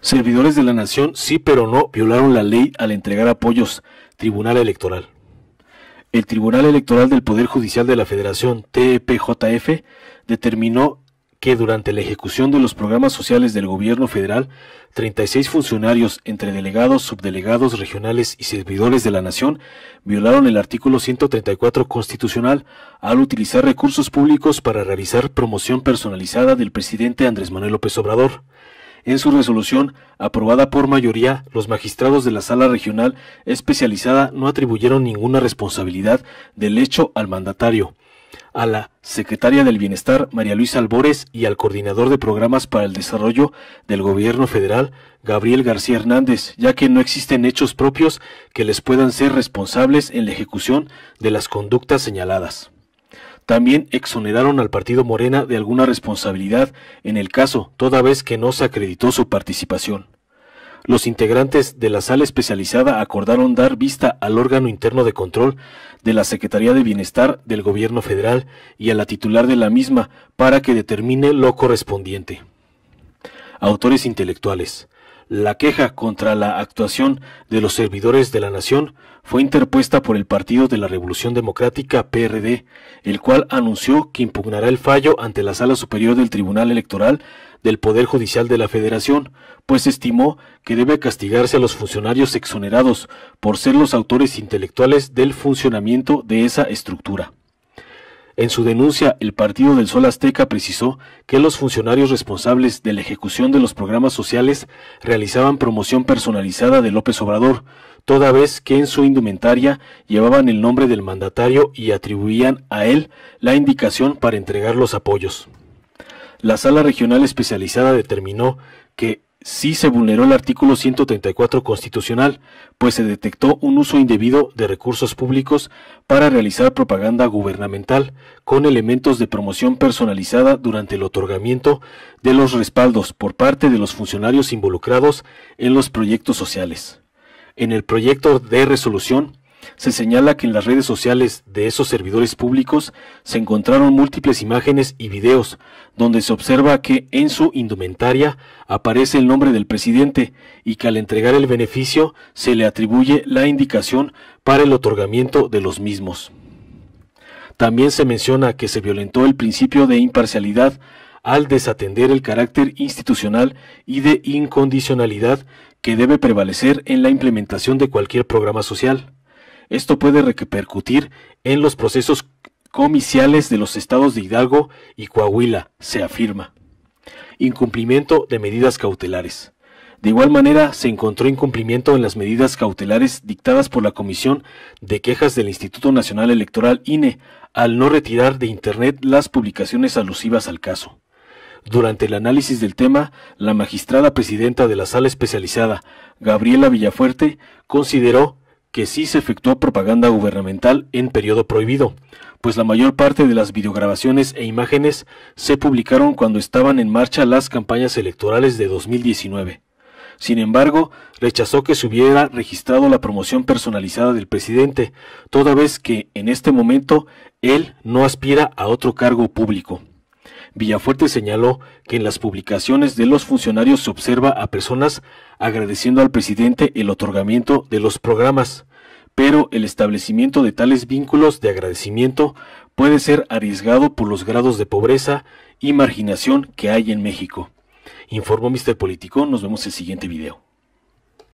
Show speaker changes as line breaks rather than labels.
Servidores de la Nación sí pero no violaron la ley al entregar apoyos. Tribunal Electoral. El Tribunal Electoral del Poder Judicial de la Federación, TEPJF, determinó que durante la ejecución de los programas sociales del gobierno federal, 36 funcionarios entre delegados, subdelegados regionales y servidores de la nación violaron el artículo 134 constitucional al utilizar recursos públicos para realizar promoción personalizada del presidente Andrés Manuel López Obrador. En su resolución, aprobada por mayoría, los magistrados de la Sala Regional especializada no atribuyeron ninguna responsabilidad del hecho al mandatario, a la secretaria del Bienestar, María Luisa Albores, y al coordinador de programas para el desarrollo del Gobierno federal, Gabriel García Hernández, ya que no existen hechos propios que les puedan ser responsables en la ejecución de las conductas señaladas. También exoneraron al partido Morena de alguna responsabilidad en el caso, toda vez que no se acreditó su participación. Los integrantes de la sala especializada acordaron dar vista al órgano interno de control de la Secretaría de Bienestar del Gobierno Federal y a la titular de la misma para que determine lo correspondiente. Autores intelectuales. La queja contra la actuación de los servidores de la Nación fue interpuesta por el Partido de la Revolución Democrática PRD, el cual anunció que impugnará el fallo ante la Sala Superior del Tribunal Electoral del Poder Judicial de la Federación, pues estimó que debe castigarse a los funcionarios exonerados por ser los autores intelectuales del funcionamiento de esa estructura. En su denuncia, el Partido del Sol Azteca precisó que los funcionarios responsables de la ejecución de los programas sociales realizaban promoción personalizada de López Obrador, toda vez que en su indumentaria llevaban el nombre del mandatario y atribuían a él la indicación para entregar los apoyos. La sala regional especializada determinó que sí se vulneró el artículo 134 constitucional, pues se detectó un uso indebido de recursos públicos para realizar propaganda gubernamental con elementos de promoción personalizada durante el otorgamiento de los respaldos por parte de los funcionarios involucrados en los proyectos sociales. En el proyecto de resolución se señala que en las redes sociales de esos servidores públicos se encontraron múltiples imágenes y videos donde se observa que en su indumentaria aparece el nombre del presidente y que al entregar el beneficio se le atribuye la indicación para el otorgamiento de los mismos. También se menciona que se violentó el principio de imparcialidad al desatender el carácter institucional y de incondicionalidad que debe prevalecer en la implementación de cualquier programa social. Esto puede repercutir en los procesos comiciales de los estados de Hidalgo y Coahuila, se afirma. Incumplimiento de medidas cautelares. De igual manera, se encontró incumplimiento en las medidas cautelares dictadas por la Comisión de Quejas del Instituto Nacional Electoral INE al no retirar de Internet las publicaciones alusivas al caso. Durante el análisis del tema, la magistrada presidenta de la sala especializada, Gabriela Villafuerte, consideró que sí se efectuó propaganda gubernamental en periodo prohibido, pues la mayor parte de las videograbaciones e imágenes se publicaron cuando estaban en marcha las campañas electorales de 2019. Sin embargo, rechazó que se hubiera registrado la promoción personalizada del presidente, toda vez que, en este momento, él no aspira a otro cargo público. Villafuerte señaló que en las publicaciones de los funcionarios se observa a personas agradeciendo al presidente el otorgamiento de los programas, pero el establecimiento de tales vínculos de agradecimiento puede ser arriesgado por los grados de pobreza y marginación que hay en México. Informó Mr. Político, nos vemos en el siguiente video.